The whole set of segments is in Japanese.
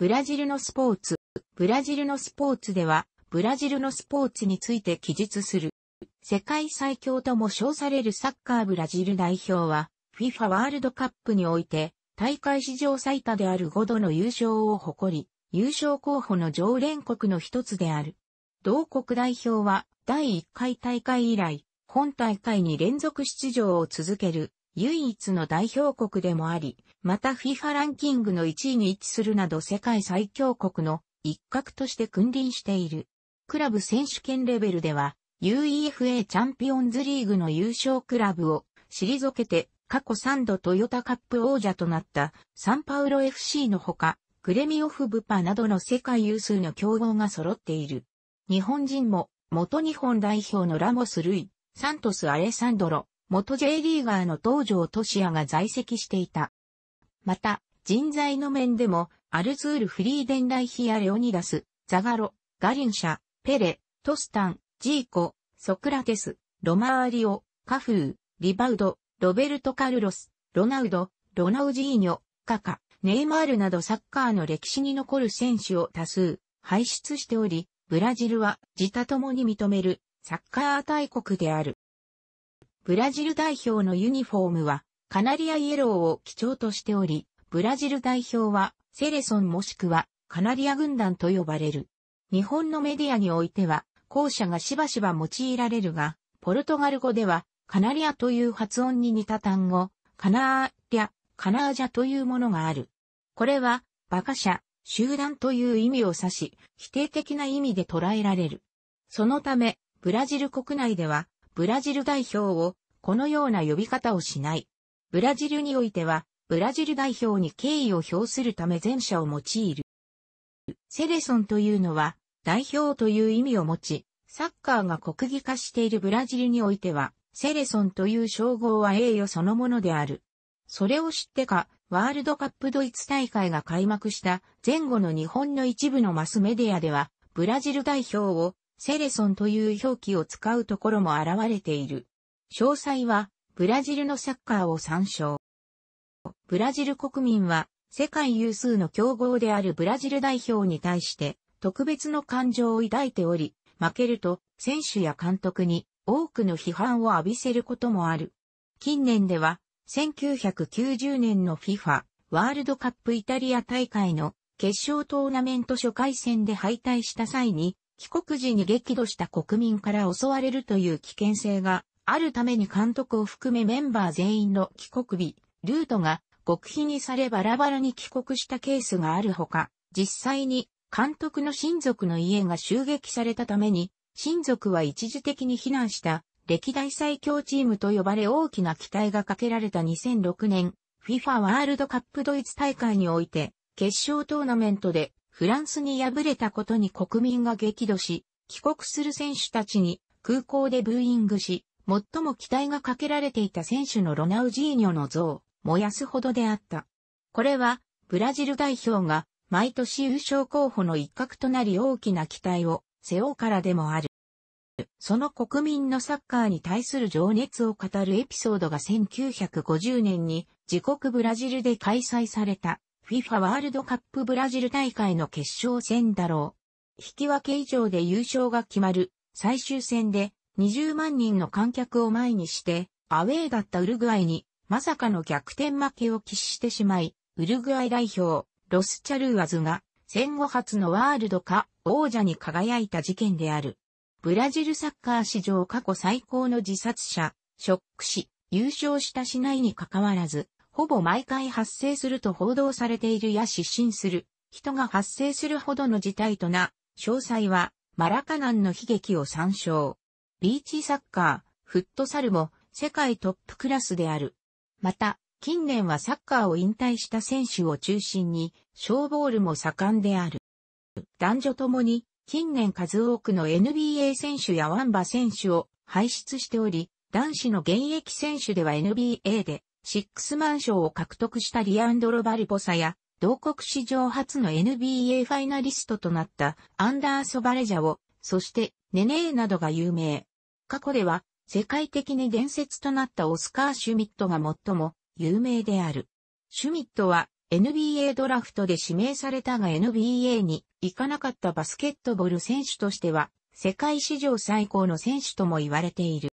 ブラジルのスポーツ。ブラジルのスポーツでは、ブラジルのスポーツについて記述する。世界最強とも称されるサッカーブラジル代表は、FIFA ワールドカップにおいて、大会史上最多である5度の優勝を誇り、優勝候補の常連国の一つである。同国代表は、第1回大会以来、本大会に連続出場を続ける唯一の代表国でもあり、また FIFA ランキングの1位に位置するなど世界最強国の一角として君臨している。クラブ選手権レベルでは、UEFA チャンピオンズリーグの優勝クラブを退けて過去3度トヨタカップ王者となったサンパウロ FC のほか、グレミオフブパなどの世界有数の競合が揃っている。日本人も元日本代表のラモス・ルイ、サントス・アレサンドロ、元 J リーガーの東条俊也が在籍していた。また、人材の面でも、アルツール・フリーデンライヒア・レオニダス、ザガロ、ガリンシャ、ペレ、トスタン、ジーコ、ソクラテス、ロマーリオ、カフー、リバウド、ロベルト・カルロス、ロナウド、ロナウジーニョ、カカ、ネイマールなどサッカーの歴史に残る選手を多数輩出しており、ブラジルは自他共に認めるサッカー大国である。ブラジル代表のユニフォームは、カナリアイエローを基調としており、ブラジル代表は、セレソンもしくは、カナリア軍団と呼ばれる。日本のメディアにおいては、後者がしばしば用いられるが、ポルトガル語では、カナリアという発音に似た単語、カナーリャ、カナージャというものがある。これは、馬鹿者、集団という意味を指し、否定的な意味で捉えられる。そのため、ブラジル国内では、ブラジル代表を、このような呼び方をしない。ブラジルにおいては、ブラジル代表に敬意を表するため前者を用いる。セレソンというのは、代表という意味を持ち、サッカーが国技化しているブラジルにおいては、セレソンという称号は栄誉そのものである。それを知ってか、ワールドカップドイツ大会が開幕した前後の日本の一部のマスメディアでは、ブラジル代表をセレソンという表記を使うところも現れている。詳細は、ブラジルのサッカーを参照。ブラジル国民は、世界有数の強豪であるブラジル代表に対して、特別の感情を抱いており、負けると、選手や監督に多くの批判を浴びせることもある。近年では、1990年の FIFA ワールドカップイタリア大会の決勝トーナメント初回戦で敗退した際に、帰国時に激怒した国民から襲われるという危険性があるために監督を含めメンバー全員の帰国日、ルートが極秘にされバラバラに帰国したケースがあるほか、実際に監督の親族の家が襲撃されたために、親族は一時的に避難した歴代最強チームと呼ばれ大きな期待がかけられた2006年、FIFA ワールドカップドイツ大会において、決勝トーナメントでフランスに敗れたことに国民が激怒し、帰国する選手たちに空港でブーイングし、最も期待がかけられていた選手のロナウジーニョの像を燃やすほどであった。これは、ブラジル代表が毎年優勝候補の一角となり大きな期待を背負うからでもある。その国民のサッカーに対する情熱を語るエピソードが1950年に自国ブラジルで開催された FIFA ワールドカップブラジル大会の決勝戦だろう。引き分け以上で優勝が決まる最終戦で20万人の観客を前にしてアウェーだったウルグアイにまさかの逆転負けを喫してしまい、ウルグアイ代表ロスチャルーアズが戦後初のワールドカ王者に輝いた事件である。ブラジルサッカー史上過去最高の自殺者、ショック死、優勝したしないにかかわらず、ほぼ毎回発生すると報道されているや失神する、人が発生するほどの事態とな、詳細は、マラカナンの悲劇を参照。ビーチサッカー、フットサルも世界トップクラスである。また、近年はサッカーを引退した選手を中心に、ショーボールも盛んである。男女ともに、近年数多くの NBA 選手やワンバ選手を輩出しており、男子の現役選手では NBA でシックスマン賞を獲得したリアンドロ・バルボサや、同国史上初の NBA ファイナリストとなったアンダーソ・バレジャを、そしてネネーなどが有名。過去では世界的に伝説となったオスカー・シュミットが最も有名である。シュミットは NBA ドラフトで指名されたが NBA に行かなかったバスケットボール選手としては世界史上最高の選手とも言われている。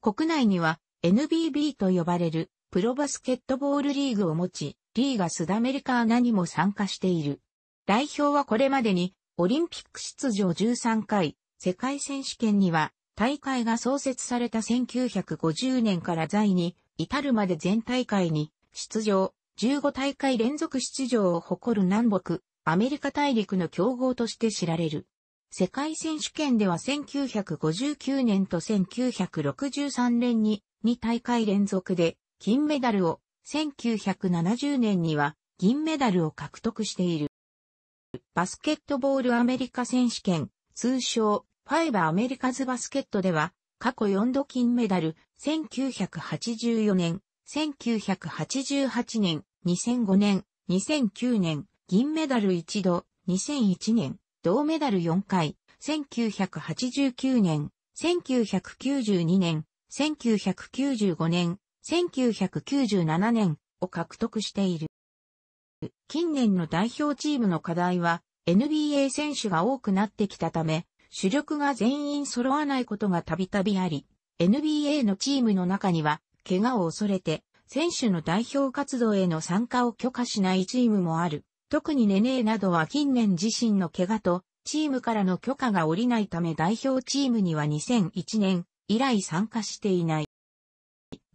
国内には NBB と呼ばれるプロバスケットボールリーグを持ち、リーガスダメリカーナにも参加している。代表はこれまでにオリンピック出場13回、世界選手権には大会が創設された1950年から在に至るまで全大会に出場、15大会連続出場を誇る南北、アメリカ大陸の競合として知られる。世界選手権では1959年と1963年に2大会連続で金メダルを、1970年には銀メダルを獲得している。バスケットボールアメリカ選手権、通称、ファイバーアメリカズバスケットでは、過去4度金メダル、1984年、1988年、2005年、2009年、銀メダル1度、2001年、銅メダル4回、1989年、1992年、1995年、1997年を獲得している。近年の代表チームの課題は NBA 選手が多くなってきたため、主力が全員揃わないことがたびたびあり、NBA のチームの中には、怪我を恐れて、選手の代表活動への参加を許可しないチームもある。特にネネーなどは近年自身の怪我と、チームからの許可が下りないため代表チームには2001年、以来参加していない。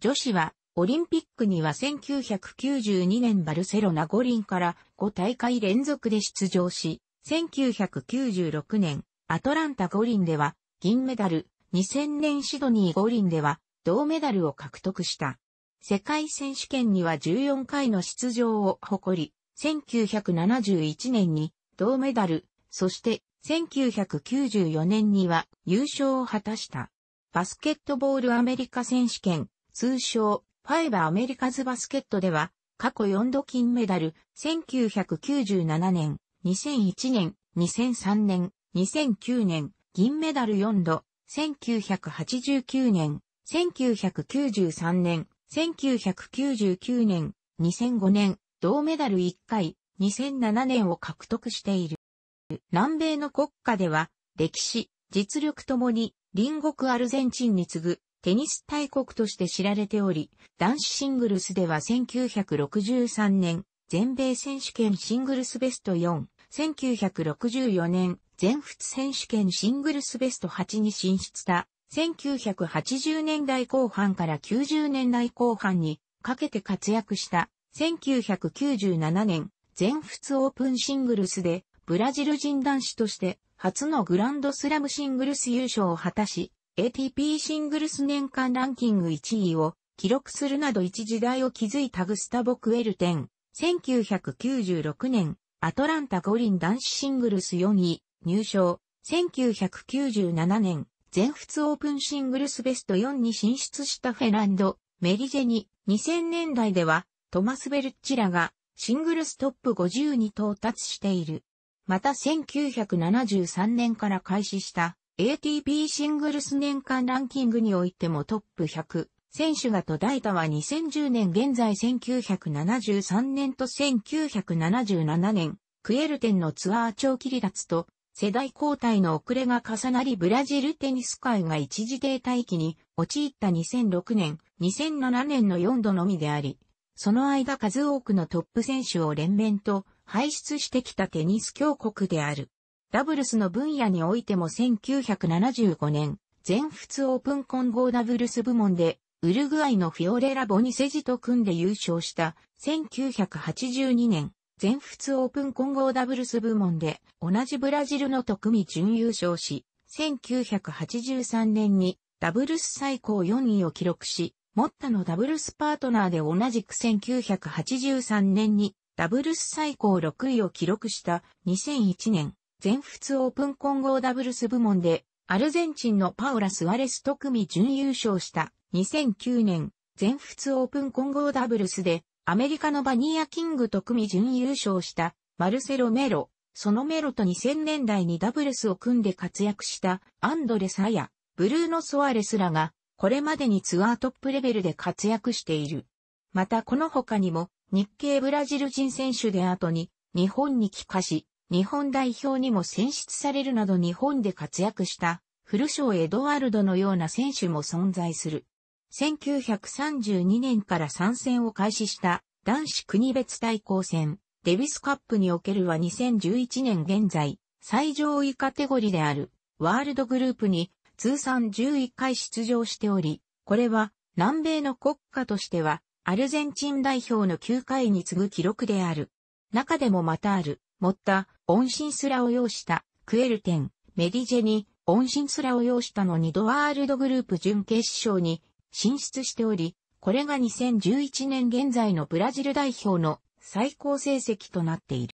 女子は、オリンピックには1992年バルセロナ五輪から5大会連続で出場し、1996年アトランタ五輪では銀メダル、2000年シドニー五輪では銅メダルを獲得した。世界選手権には14回の出場を誇り、1971年に銅メダル、そして1994年には優勝を果たした。バスケットボールアメリカ選手権、通称、ファイバーアメリカズバスケットでは、過去4度金メダル、1997年、2001年、2003年、2009年、銀メダル4度、1989年、1993年、1999年、2005年、銅メダル1回、2007年を獲得している。南米の国家では、歴史、実力ともに隣国アルゼンチンに次ぐテニス大国として知られており、男子シングルスでは1963年、全米選手権シングルスベスト4、1964年、全仏選手権シングルスベスト8に進出した1980年代後半から90年代後半にかけて活躍した1997年全仏オープンシングルスでブラジル人男子として初のグランドスラムシングルス優勝を果たし、ATP シングルス年間ランキング1位を記録するなど一時代を築いたグスタボ・クエルテン。1996年、アトランタ五輪男子シングルス4位、入賞。1997年、全仏オープンシングルスベスト4に進出したフェランド、メリジェに2000年代ではトマス・ベルッチラがシングルストップ50に到達している。また1973年から開始した ATP シングルス年間ランキングにおいてもトップ100。選手が途絶えたは2010年現在1973年と1977年、クエルテンのツアー長期離脱と世代交代の遅れが重なりブラジルテニス界が一時停滞期に陥った2006年、2007年の4度のみであり、その間数多くのトップ選手を連綿と輩出してきたテニス強国である。ダブルスの分野においても1975年、全仏オープン混合ダブルス部門で、ウルグアイのフィオレラ・ボニセジと組んで優勝した1982年、全仏オープン混合ダブルス部門で同じブラジルの特組準優勝し、1983年にダブルス最高4位を記録し、モッタのダブルスパートナーで同じく1983年にダブルス最高6位を記録した2001年、全仏オープン混合ダブルス部門で、アルゼンチンのパオラ・スアレス特組準優勝した2009年、全仏オープン混合ダブルスで、アメリカのバニーア・キング特組準優勝したマルセロ・メロ、そのメロと2000年代にダブルスを組んで活躍したアンドレ・サヤ、ブルーノ・ソアレスらが、これまでにツアートップレベルで活躍している。またこの他にも、日系ブラジル人選手で後に日本に帰化し、日本代表にも選出されるなど日本で活躍した古章エドワルドのような選手も存在する。1932年から参戦を開始した男子国別対抗戦、デビスカップにおけるは2011年現在、最上位カテゴリであるワールドグループに通算11回出場しており、これは南米の国家としてはアルゼンチン代表の9回に次ぐ記録である。中でもまたある、持った、恩心すらを要した、クエルテン、メディジェに、恩心すらを要したの2度ワールドグループ準決勝に進出しており、これが2011年現在のブラジル代表の最高成績となっている。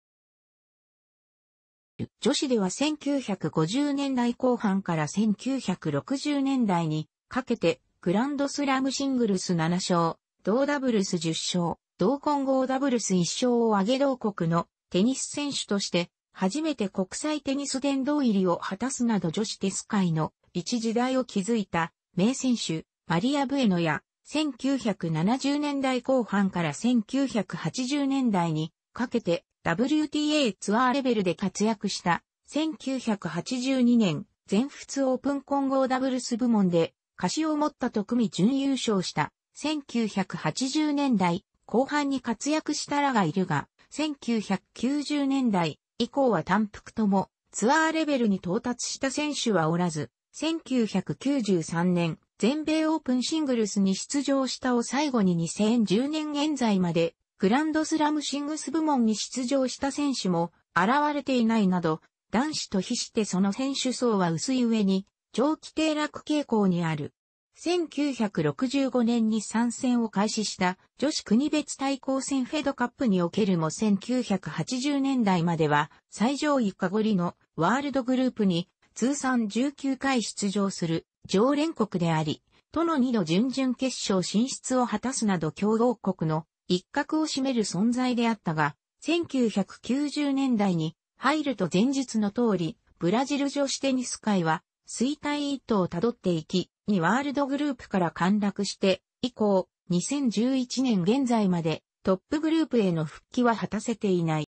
女子では1950年代後半から1960年代にかけてグランドスラムシングルス7勝、同ダブルス10勝、同混合ダブルス1勝を挙げ同国のテニス選手として、初めて国際テニス殿堂入りを果たすなど女子テス界の一時代を築いた名選手、マリア・ブエノや、1970年代後半から1980年代にかけて WTA ツアーレベルで活躍した1982年全仏オープン混合ダブルス部門で歌詞を持った特組準優勝した1980年代後半に活躍したらがいるが、1990年代以降は単服ともツアーレベルに到達した選手はおらず、1993年全米オープンシングルスに出場したを最後に2010年現在までグランドスラムシングス部門に出場した選手も現れていないなど、男子と比してその選手層は薄い上に長期低落傾向にある。1965年に参戦を開始した女子国別対抗戦フェドカップにおけるも1980年代までは最上位かごりのワールドグループに通算19回出場する常連国であり、との2度準々決勝進出を果たすなど強豪国の一角を占める存在であったが、1990年代に入ると前述の通り、ブラジル女子テニス界は衰退一途をたどっていき、にワールドグループから陥落して、以降、2011年現在までトップグループへの復帰は果たせていない。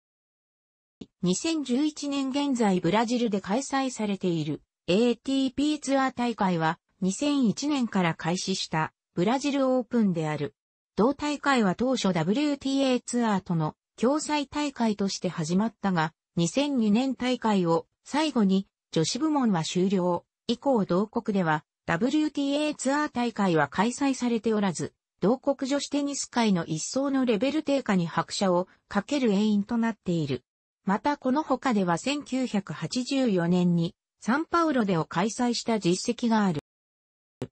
2011年現在ブラジルで開催されている ATP ツアー大会は2001年から開始したブラジルオープンである。同大会は当初 WTA ツアーとの共催大会として始まったが、2002年大会を最後に女子部門は終了。以降同国では WTA ツアー大会は開催されておらず、同国女子テニス界の一層のレベル低下に拍車をかける原因となっている。またこの他では1984年にサンパウロでを開催した実績がある。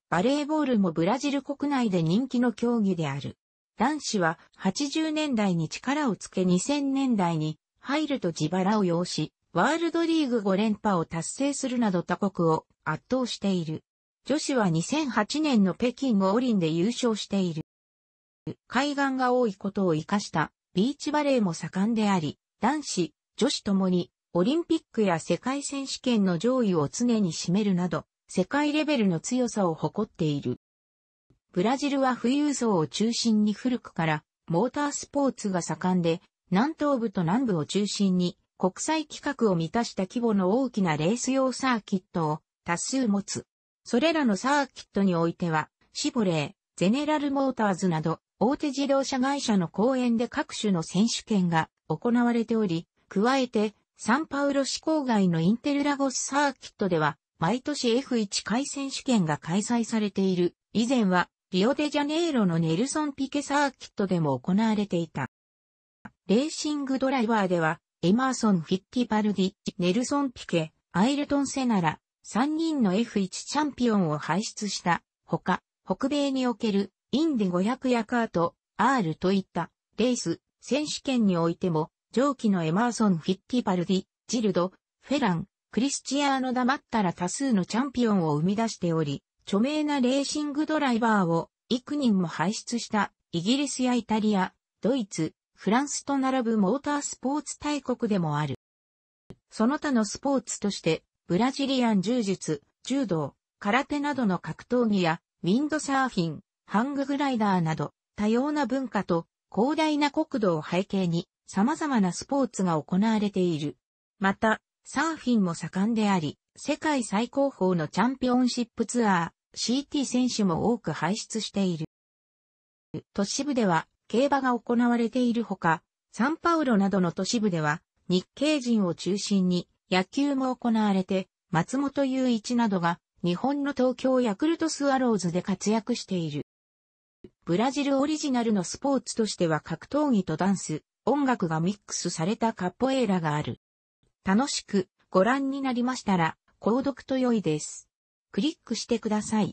バレーボールもブラジル国内で人気の競技である。男子は80年代に力をつけ2000年代に入ると自腹を要し、ワールドリーグ5連覇を達成するなど他国を圧倒している。女子は2008年の北京五輪で優勝している。海岸が多いことを活かしたビーチバレーも盛んであり、男子、女子ともにオリンピックや世界選手権の上位を常に占めるなど、世界レベルの強さを誇っている。ブラジルは富裕層を中心に古くからモータースポーツが盛んで、南東部と南部を中心に国際規格を満たした規模の大きなレース用サーキットを多数持つ。それらのサーキットにおいては、シボレー、ゼネラルモーターズなど、大手自動車会社の公園で各種の選手権が行われており、加えて、サンパウロ市郊外のインテルラゴスサーキットでは、毎年 F1 回選手権が開催されている。以前は、リオデジャネイロのネルソン・ピケサーキットでも行われていた。レーシングドライバーでは、エマーソン・フィッティバルディ、ネルソン・ピケ、アイルトン・セナラ、3人の F1 チャンピオンを輩出したほか、北米におけるインデ500やカート、R といったレース、選手権においても、上記のエマーソン・フィッティパルディ、ジルド、フェラン、クリスチアーノ・ダマッタら多数のチャンピオンを生み出しており、著名なレーシングドライバーを幾人も輩出したイギリスやイタリア、ドイツ、フランスと並ぶモータースポーツ大国でもある。その他のスポーツとしてブラジリアン柔術、柔道、空手などの格闘技や、ウィンドサーフィン、ハンググライダーなど、多様な文化と広大な国土を背景に、様々なスポーツが行われている。また、サーフィンも盛んであり、世界最高峰のチャンピオンシップツアー、CT 選手も多く輩出している。都市部では、競馬が行われているほか、サンパウロなどの都市部では、日系人を中心に、野球も行われて、松本雄一などが日本の東京ヤクルトスワローズで活躍している。ブラジルオリジナルのスポーツとしては格闘技とダンス、音楽がミックスされたカッポエーラがある。楽しくご覧になりましたら、購読と良いです。クリックしてください。